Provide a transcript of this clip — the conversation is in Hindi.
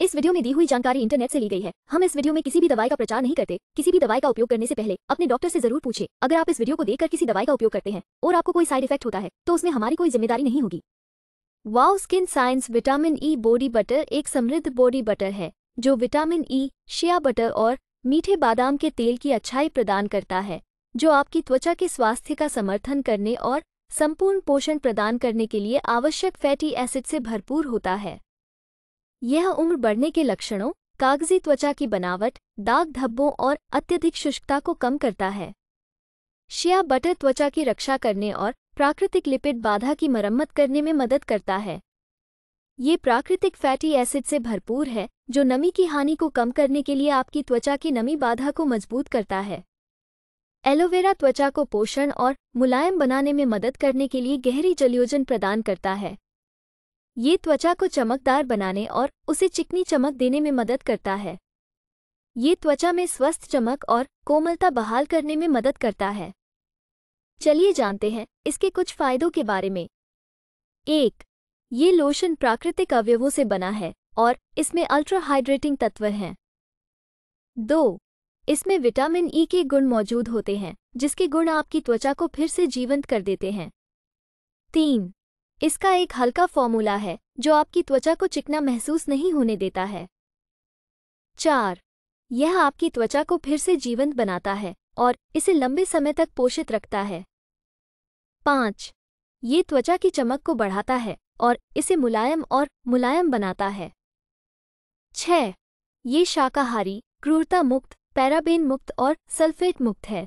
इस वीडियो में दी हुई जानकारी इंटरनेट से ली गई है हम इस वीडियो में किसी भी दवाई का प्रचार नहीं करते किसी भी दवाई का उपयोग करने से पहले अपने डॉक्टर से जरूर पूछे अगर आप इस वीडियो को देखकर किसी दवाई का उपयोग करते हैं और आपको कोई साइड इफेक्ट होता है तो उसमें हमारी कोई जिम्मेदारी नहीं होगी wow skin science vitamin E body butter एक समृद्ध बॉडी बटर है जो विटामिन ई शिया बटर और मीठे बादाम के तेल की अच्छाई प्रदान करता है जो आपकी त्वचा के स्वास्थ्य का समर्थन करने और संपूर्ण पोषण प्रदान करने के लिए आवश्यक फैटी एसिड से भरपूर होता है यह उम्र बढ़ने के लक्षणों कागजी त्वचा की बनावट दाग धब्बों और अत्यधिक शुष्कता को कम करता है शिया बटर त्वचा की रक्षा करने और प्राकृतिक लिपिड बाधा की मरम्मत करने में मदद करता है ये प्राकृतिक फैटी एसिड से भरपूर है जो नमी की हानि को कम करने के लिए आपकी त्वचा की नमी बाधा को मजबूत करता है एलोवेरा त्वचा को पोषण और मुलायम बनाने में मदद करने के लिए गहरी जलयोजन प्रदान करता है ये त्वचा को चमकदार बनाने और उसे चिकनी चमक देने में मदद करता है ये त्वचा में स्वस्थ चमक और कोमलता बहाल करने में मदद करता है चलिए जानते हैं इसके कुछ फायदों के बारे में एक ये लोशन प्राकृतिक अवयवों से बना है और इसमें अल्ट्रा हाइड्रेटिंग तत्व हैं दो इसमें विटामिन ई e के गुण मौजूद होते हैं जिसके गुण आपकी त्वचा को फिर से जीवंत कर देते हैं तीन इसका एक हल्का फॉर्मूला है जो आपकी त्वचा को चिकना महसूस नहीं होने देता है चार यह आपकी त्वचा को फिर से जीवंत बनाता है और इसे लंबे समय तक पोषित रखता है पाँच ये त्वचा की चमक को बढ़ाता है और इसे मुलायम और मुलायम बनाता है छह ये शाकाहारी क्रूरता मुक्त पैराबेन मुक्त और सल्फेट मुक्त है